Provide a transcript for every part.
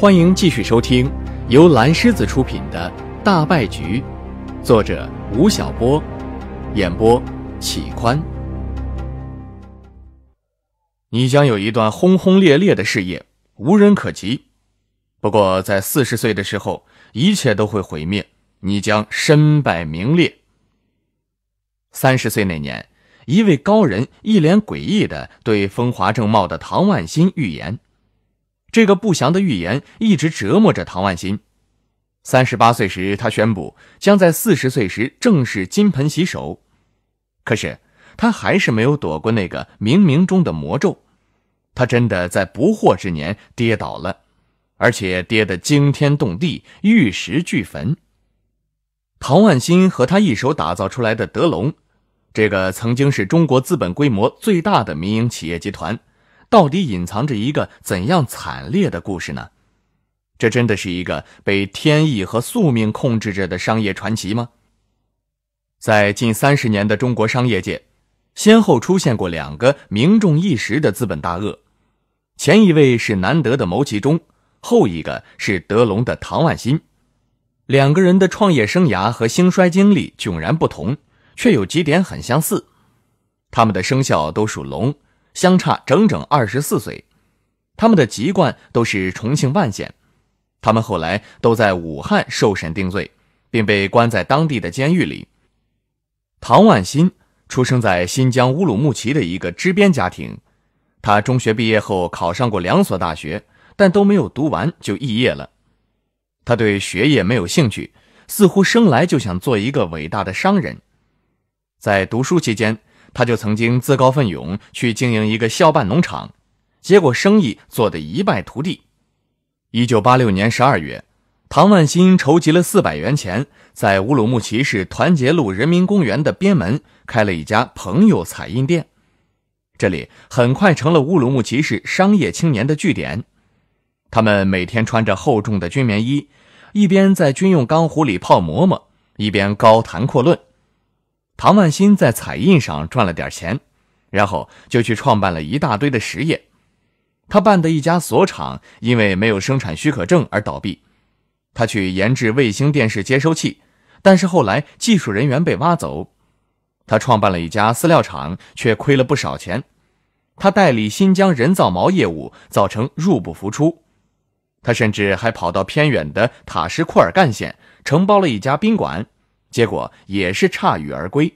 欢迎继续收听，由蓝狮子出品的《大败局》，作者吴晓波，演播启宽。你将有一段轰轰烈烈的事业，无人可及。不过，在四十岁的时候，一切都会毁灭，你将身败名裂。三十岁那年，一位高人一脸诡异的对风华正茂的唐万新预言。这个不祥的预言一直折磨着唐万新。三十八岁时，他宣布将在四十岁时正式金盆洗手。可是，他还是没有躲过那个冥冥中的魔咒。他真的在不惑之年跌倒了，而且跌得惊天动地，玉石俱焚。唐万新和他一手打造出来的德龙，这个曾经是中国资本规模最大的民营企业集团。到底隐藏着一个怎样惨烈的故事呢？这真的是一个被天意和宿命控制着的商业传奇吗？在近三十年的中国商业界，先后出现过两个名重一时的资本大鳄，前一位是难得的牟其中，后一个是德隆的唐万新。两个人的创业生涯和兴衰经历迥然不同，却有几点很相似：他们的生肖都属龙。相差整整二十四岁，他们的籍贯都是重庆万县，他们后来都在武汉受审定罪，并被关在当地的监狱里。唐万新出生在新疆乌鲁木齐的一个支边家庭，他中学毕业后考上过两所大学，但都没有读完就肄业了。他对学业没有兴趣，似乎生来就想做一个伟大的商人。在读书期间。他就曾经自告奋勇去经营一个校办农场，结果生意做得一败涂地。一九八六年十二月，唐万新筹集了四百元钱，在乌鲁木齐市团结路人民公园的边门开了一家朋友彩印店。这里很快成了乌鲁木齐市商业青年的据点。他们每天穿着厚重的军棉衣，一边在军用钢壶里泡馍馍，一边高谈阔论。唐万新在彩印上赚了点钱，然后就去创办了一大堆的实业。他办的一家锁厂因为没有生产许可证而倒闭。他去研制卫星电视接收器，但是后来技术人员被挖走。他创办了一家饲料厂，却亏了不少钱。他代理新疆人造毛业务，造成入不敷出。他甚至还跑到偏远的塔什库尔干县承包了一家宾馆。结果也是铩羽而归。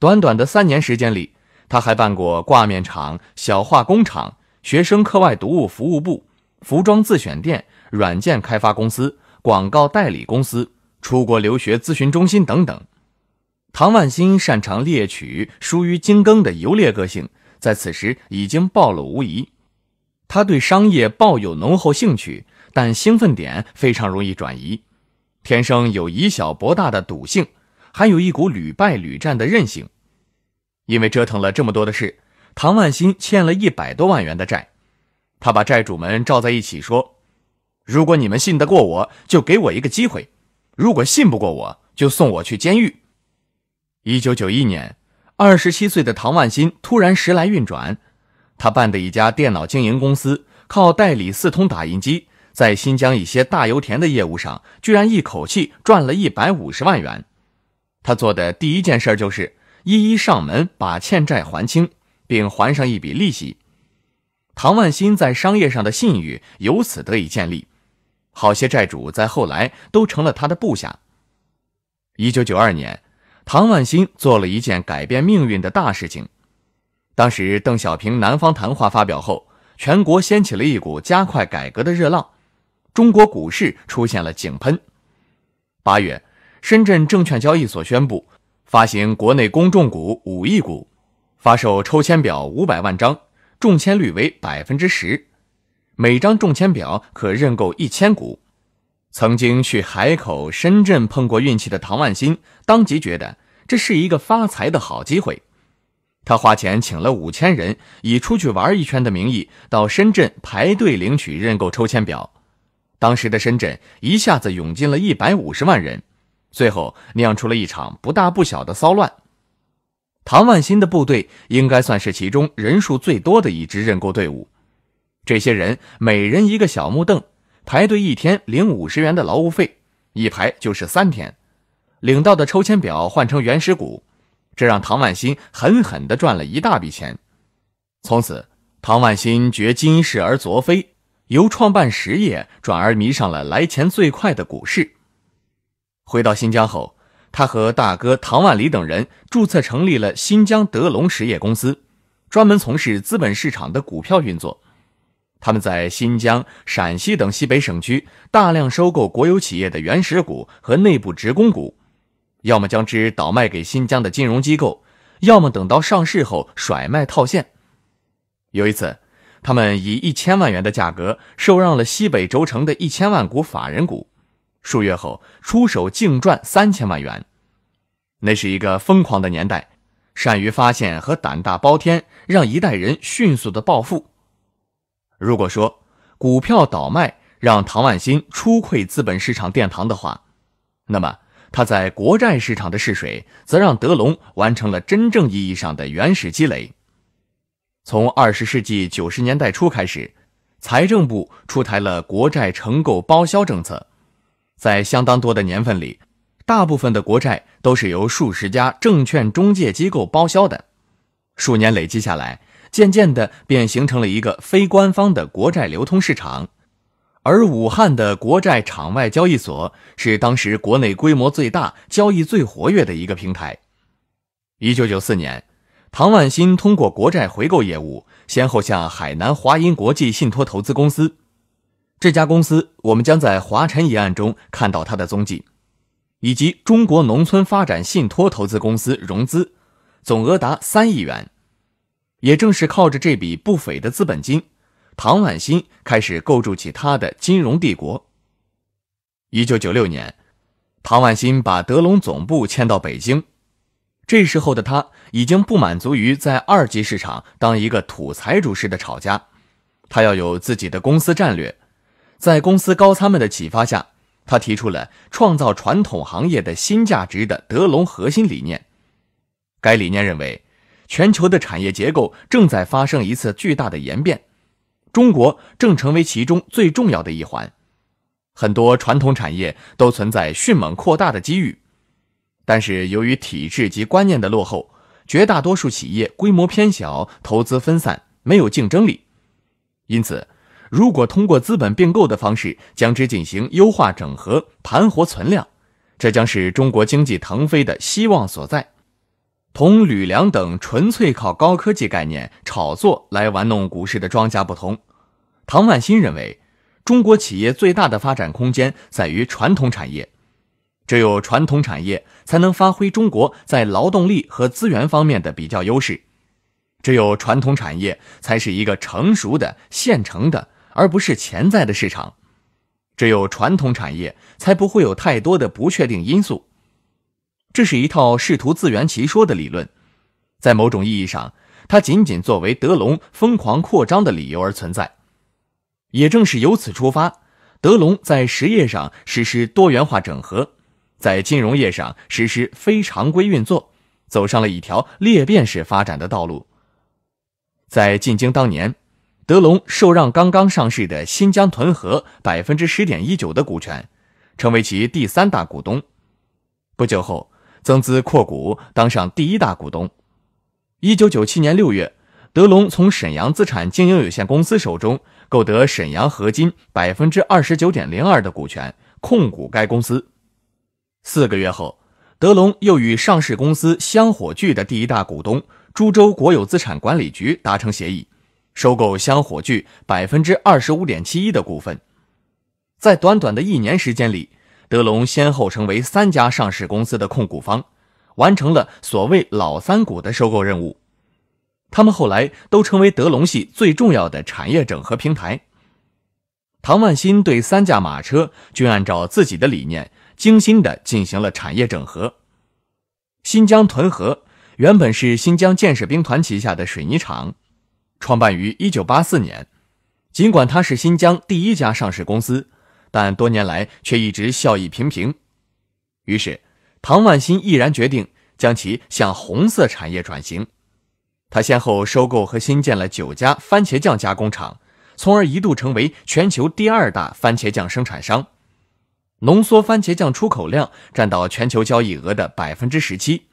短短的三年时间里，他还办过挂面厂、小化工厂、学生课外读物服务部、服装自选店、软件开发公司、广告代理公司、出国留学咨询中心等等。唐万新擅长猎取、疏于精耕的游猎个性，在此时已经暴露无遗。他对商业抱有浓厚兴趣，但兴奋点非常容易转移。天生有以小博大的赌性，还有一股屡败屡战的韧性。因为折腾了这么多的事，唐万新欠了一百多万元的债。他把债主们召在一起说：“如果你们信得过我，就给我一个机会；如果信不过我，就送我去监狱。”一九九一年，二十七岁的唐万新突然时来运转，他办的一家电脑经营公司靠代理四通打印机。在新疆一些大油田的业务上，居然一口气赚了一百五十万元。他做的第一件事就是一一上门把欠债还清，并还上一笔利息。唐万新在商业上的信誉由此得以建立，好些债主在后来都成了他的部下。一九九二年，唐万新做了一件改变命运的大事情。当时，邓小平南方谈话发表后，全国掀起了一股加快改革的热浪。中国股市出现了井喷。八月，深圳证券交易所宣布发行国内公众股五亿股，发售抽签表五百万张，中签率为百分之十，每张中签表可认购一千股。曾经去海口、深圳碰过运气的唐万新，当即觉得这是一个发财的好机会。他花钱请了五千人，以出去玩一圈的名义到深圳排队领取认购抽签表。当时的深圳一下子涌进了一百五十万人，最后酿出了一场不大不小的骚乱。唐万新的部队应该算是其中人数最多的一支认购队伍。这些人每人一个小木凳，排队一天领五十元的劳务费，一排就是三天，领到的抽签表换成原始股，这让唐万新狠狠地赚了一大笔钱。从此，唐万新绝今是而昨非。由创办实业转而迷上了来钱最快的股市。回到新疆后，他和大哥唐万里等人注册成立了新疆德隆实业公司，专门从事资本市场的股票运作。他们在新疆、陕西等西北省区大量收购国有企业的原始股和内部职工股，要么将之倒卖给新疆的金融机构，要么等到上市后甩卖套现。有一次。他们以一千万元的价格受让了西北轴承的一千万股法人股，数月后出手净赚三千万元。那是一个疯狂的年代，善于发现和胆大包天，让一代人迅速的暴富。如果说股票倒卖让唐万新初窥资本市场殿堂的话，那么他在国债市场的试水，则让德隆完成了真正意义上的原始积累。从二十世纪九十年代初开始，财政部出台了国债承购包销政策，在相当多的年份里，大部分的国债都是由数十家证券中介机构包销的。数年累积下来，渐渐的便形成了一个非官方的国债流通市场。而武汉的国债场外交易所是当时国内规模最大、交易最活跃的一个平台。一九九四年。唐万新通过国债回购业务，先后向海南华银国际信托投资公司，这家公司我们将在华晨一案中看到它的踪迹，以及中国农村发展信托投资公司融资，总额达三亿元。也正是靠着这笔不菲的资本金，唐万新开始构筑起他的金融帝国。一九九六年，唐万新把德隆总部迁到北京。这时候的他已经不满足于在二级市场当一个土财主似的炒家，他要有自己的公司战略。在公司高参们的启发下，他提出了创造传统行业的新价值的德隆核心理念。该理念认为，全球的产业结构正在发生一次巨大的演变，中国正成为其中最重要的一环，很多传统产业都存在迅猛扩大的机遇。但是，由于体制及观念的落后，绝大多数企业规模偏小，投资分散，没有竞争力。因此，如果通过资本并购的方式将之进行优化整合，盘活存量，这将是中国经济腾飞的希望所在。同吕梁等纯粹靠高科技概念炒作来玩弄股市的庄家不同，唐万新认为，中国企业最大的发展空间在于传统产业。只有传统产业才能发挥中国在劳动力和资源方面的比较优势。只有传统产业才是一个成熟的、现成的，而不是潜在的市场。只有传统产业才不会有太多的不确定因素。这是一套试图自圆其说的理论，在某种意义上，它仅仅作为德隆疯狂扩张的理由而存在。也正是由此出发，德隆在实业上实施多元化整合。在金融业上实施非常规运作，走上了一条裂变式发展的道路。在进京当年，德隆受让刚刚上市的新疆屯河百分之十点一九的股权，成为其第三大股东。不久后增资扩股，当上第一大股东。一九九七年六月，德隆从沈阳资产经营有限公司手中购得沈阳合金百分之二十九点零二的股权，控股该公司。四个月后，德龙又与上市公司香火炬的第一大股东株洲国有资产管理局达成协议，收购香火炬百分之二十五点七一的股份。在短短的一年时间里，德龙先后成为三家上市公司的控股方，完成了所谓“老三股”的收购任务。他们后来都成为德龙系最重要的产业整合平台。唐万新对三驾马车均按照自己的理念。精心的进行了产业整合。新疆屯河原本是新疆建设兵团旗下的水泥厂，创办于1984年。尽管它是新疆第一家上市公司，但多年来却一直效益平平。于是，唐万新毅然决定将其向红色产业转型。他先后收购和新建了九家番茄酱加工厂，从而一度成为全球第二大番茄酱生产商。浓缩番茄酱出口量占到全球交易额的百分之十七，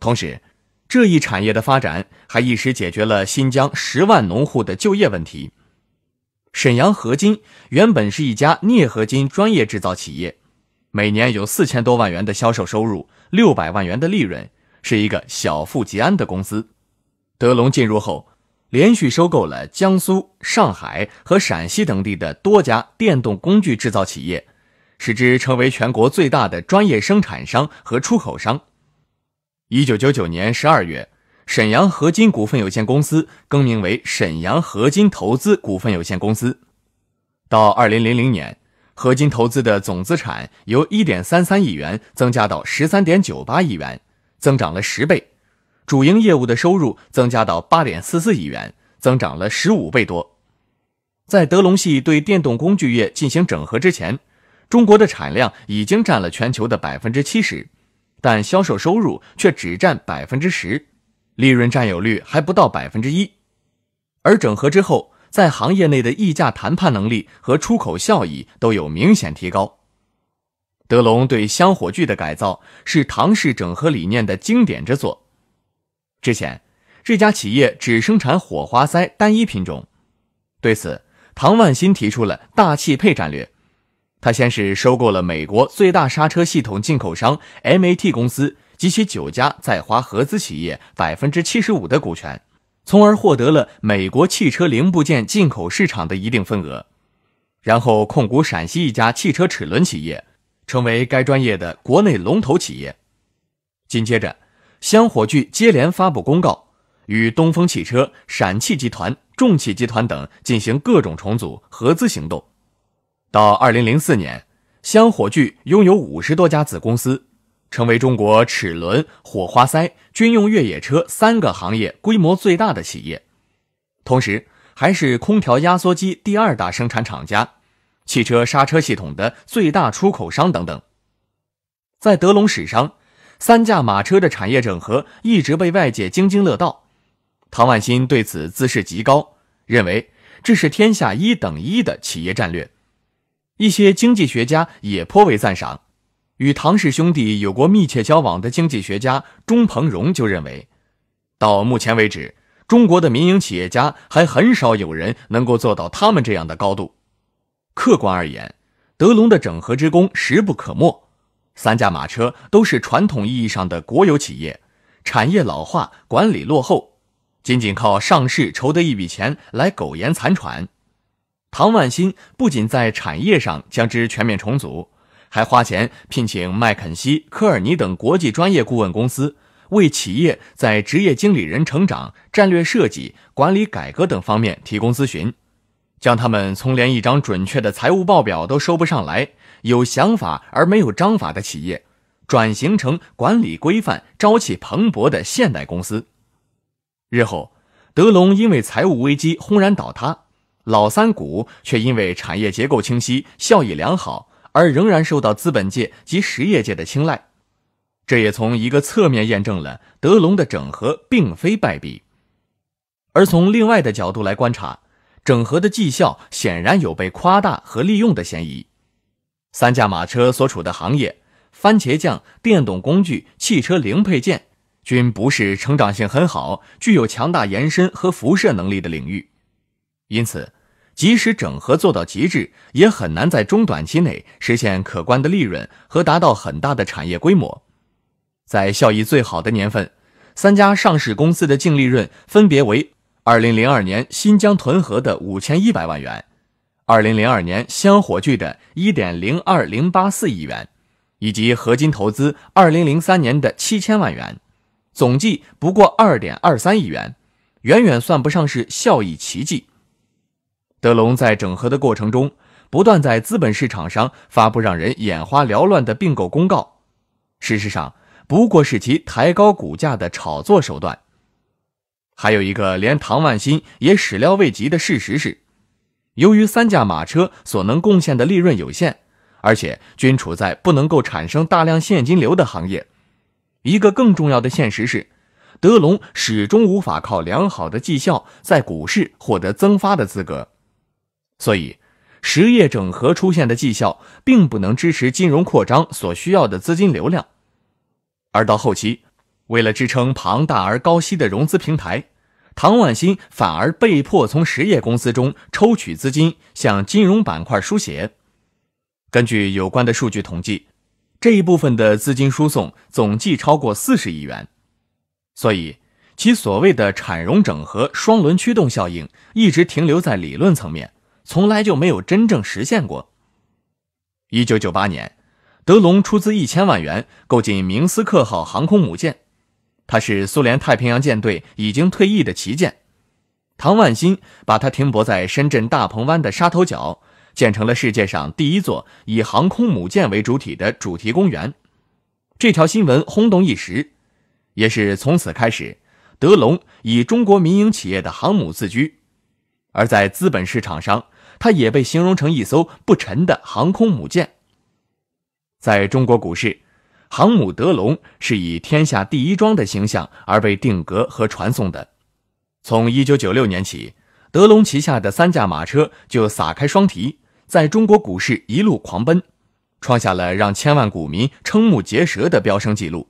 同时，这一产业的发展还一时解决了新疆十万农户的就业问题。沈阳合金原本是一家镍合金专业制造企业，每年有四千多万元的销售收入，六百万元的利润，是一个小富即安的公司。德龙进入后，连续收购了江苏、上海和陕西等地的多家电动工具制造企业。使之成为全国最大的专业生产商和出口商。一九九九年十二月，沈阳合金股份有限公司更名为沈阳合金投资股份有限公司。到二零零零年，合金投资的总资产由一点三三亿元增加到十三点九八亿元，增长了十倍；主营业务的收入增加到八点四四亿元，增长了十五倍多。在德隆系对电动工具业进行整合之前。中国的产量已经占了全球的百分之七十，但销售收入却只占百分之十，利润占有率还不到百分之一。而整合之后，在行业内的溢价谈判能力和出口效益都有明显提高。德龙对香火具的改造是唐氏整合理念的经典之作。之前，这家企业只生产火花塞单一品种，对此，唐万新提出了“大气配”战略。他先是收购了美国最大刹车系统进口商 MAT 公司及其九家在华合资企业百分之七十五的股权，从而获得了美国汽车零部件进口市场的一定份额。然后控股陕西一家汽车齿轮企业，成为该专业的国内龙头企业。紧接着，香火炬接连发布公告，与东风汽车、陕汽集团、重汽集团等进行各种重组合资行动。到二零零四年，香火炬拥有五十多家子公司，成为中国齿轮、火花塞、军用越野车三个行业规模最大的企业，同时还是空调压缩机第二大生产厂家、汽车刹车系统的最大出口商等等。在德龙史上，三驾马车的产业整合一直被外界津津乐道，唐万新对此自视极高，认为这是天下一等一的企业战略。一些经济学家也颇为赞赏。与唐氏兄弟有过密切交往的经济学家钟鹏荣就认为，到目前为止，中国的民营企业家还很少有人能够做到他们这样的高度。客观而言，德隆的整合之功实不可没。三驾马车都是传统意义上的国有企业，产业老化、管理落后，仅仅靠上市筹得一笔钱来苟延残喘。唐万新不仅在产业上将之全面重组，还花钱聘请麦肯锡、科尔尼等国际专业顾问公司，为企业在职业经理人成长、战略设计、管理改革等方面提供咨询，将他们从连一张准确的财务报表都收不上来、有想法而没有章法的企业，转型成管理规范、朝气蓬勃的现代公司。日后，德隆因为财务危机轰然倒塌。老三股却因为产业结构清晰、效益良好，而仍然受到资本界及实业界的青睐。这也从一个侧面验证了德龙的整合并非败笔。而从另外的角度来观察，整合的绩效显然有被夸大和利用的嫌疑。三驾马车所处的行业——番茄酱、电动工具、汽车零配件，均不是成长性很好、具有强大延伸和辐射能力的领域。因此，即使整合做到极致，也很难在中短期内实现可观的利润和达到很大的产业规模。在效益最好的年份，三家上市公司的净利润分别为：二零零二年新疆屯河的五千一百万元，二零零二年香火炬的一点零二零八四亿元，以及合金投资二零零三年的七千万元，总计不过二点二三亿元，远远算不上是效益奇迹。德龙在整合的过程中，不断在资本市场上发布让人眼花缭乱的并购公告，事实上不过是其抬高股价的炒作手段。还有一个连唐万新也始料未及的事实是，由于三驾马车所能贡献的利润有限，而且均处在不能够产生大量现金流的行业。一个更重要的现实是，德龙始终无法靠良好的绩效在股市获得增发的资格。所以，实业整合出现的绩效并不能支持金融扩张所需要的资金流量，而到后期，为了支撑庞大而高息的融资平台，唐万新反而被迫从实业公司中抽取资金向金融板块输血。根据有关的数据统计，这一部分的资金输送总计超过四十亿元，所以其所谓的产融整合双轮驱动效应一直停留在理论层面。从来就没有真正实现过。一九九八年，德龙出资一千万元购进明斯克号航空母舰，它是苏联太平洋舰队已经退役的旗舰。唐万新把它停泊在深圳大鹏湾的沙头角，建成了世界上第一座以航空母舰为主体的主题公园。这条新闻轰动一时，也是从此开始，德隆以中国民营企业的航母自居。而在资本市场上，它也被形容成一艘不沉的航空母舰。在中国股市，航母德龙是以天下第一庄的形象而被定格和传颂的。从一九九六年起，德龙旗下的三驾马车就撒开双蹄，在中国股市一路狂奔，创下了让千万股民瞠目结舌的飙升记录。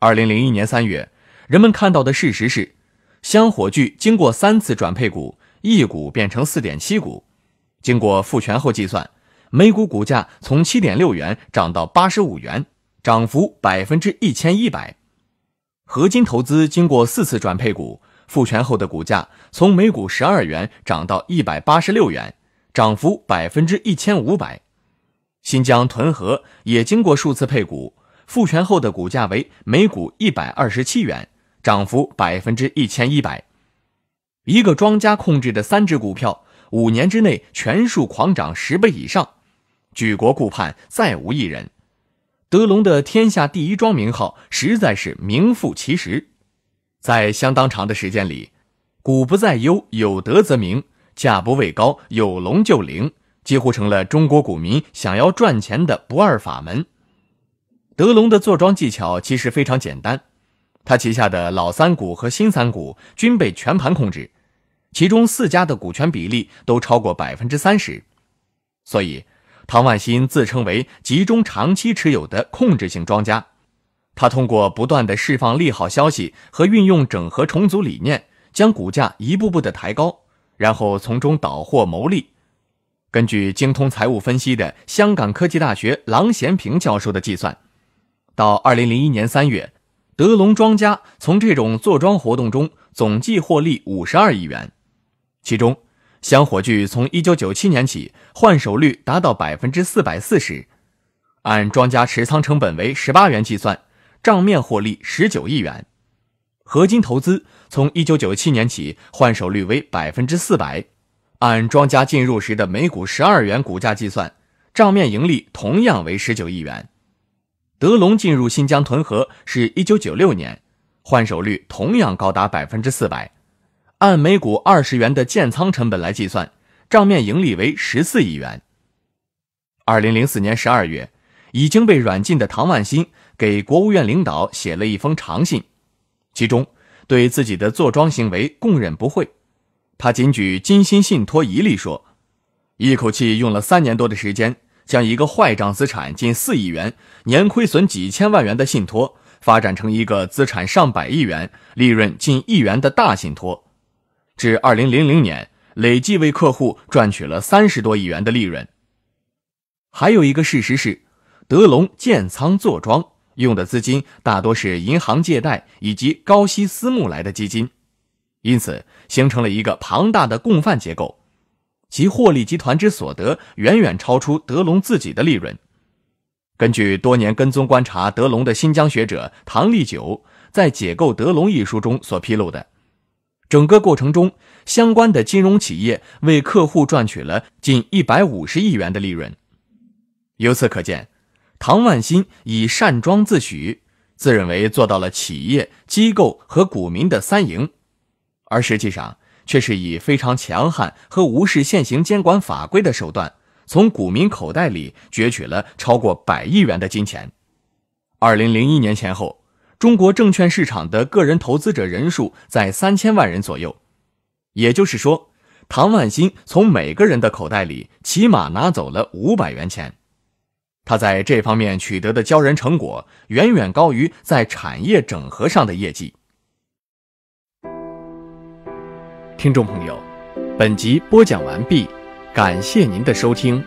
二零零一年三月，人们看到的事实是，香火炬经过三次转配股。一股变成四点七股，经过复权后计算，每股股价从七点六元涨到八十五元，涨幅百分之一千一百。合金投资经过四次转配股复权后的股价从每股十二元涨到一百八十六元，涨幅百分之一千五百。新疆屯河也经过数次配股复权后的股价为每股一百二十七元，涨幅百分之一千一百。一个庄家控制的三只股票，五年之内全数狂涨十倍以上，举国顾盼，再无一人。德隆的天下第一庄名号，实在是名副其实。在相当长的时间里，“股不在优，有德则名；价不畏高，有龙就灵”，几乎成了中国股民想要赚钱的不二法门。德隆的坐庄技巧其实非常简单，他旗下的老三股和新三股均被全盘控制。其中四家的股权比例都超过百分之三十，所以唐万新自称为集中长期持有的控制性庄家。他通过不断的释放利好消息和运用整合重组理念，将股价一步步的抬高，然后从中导货牟利。根据精通财务分析的香港科技大学郎咸平教授的计算，到二零零一年三月，德隆庄家从这种坐庄活动中总计获利五十二亿元。其中，香火剧从1997年起换手率达到百分之四百四十，按庄家持仓成本为十八元计算，账面获利十九亿元。合金投资从1997年起换手率为百分之四百，按庄家进入时的每股十二元股价计算，账面盈利同样为十九亿元。德隆进入新疆屯河是一九九六年，换手率同样高达百分之四百。按每股二十元的建仓成本来计算，账面盈利为十四亿元。二零零四年十二月，已经被软禁的唐万新给国务院领导写了一封长信，其中对自己的坐庄行为供认不讳。他仅举金鑫信托一例说，一口气用了三年多的时间，将一个坏账资产近四亿元、年亏损几千万元的信托，发展成一个资产上百亿元、利润近亿元的大信托。至二零零零年，累计为客户赚取了三十多亿元的利润。还有一个事实是，德隆建仓做庄用的资金大多是银行借贷以及高息私募来的基金，因此形成了一个庞大的共犯结构，其获利集团之所得远远超出德隆自己的利润。根据多年跟踪观察德隆的新疆学者唐立久在《解构德隆》一书中所披露的。整个过程中，相关的金融企业为客户赚取了近一百五十亿元的利润。由此可见，唐万新以善装自诩，自认为做到了企业、机构和股民的三赢，而实际上却是以非常强悍和无视现行监管法规的手段，从股民口袋里攫取了超过百亿元的金钱。二零零一年前后。中国证券市场的个人投资者人数在三千万人左右，也就是说，唐万新从每个人的口袋里起码拿走了五百元钱。他在这方面取得的骄人成果，远远高于在产业整合上的业绩。听众朋友，本集播讲完毕，感谢您的收听。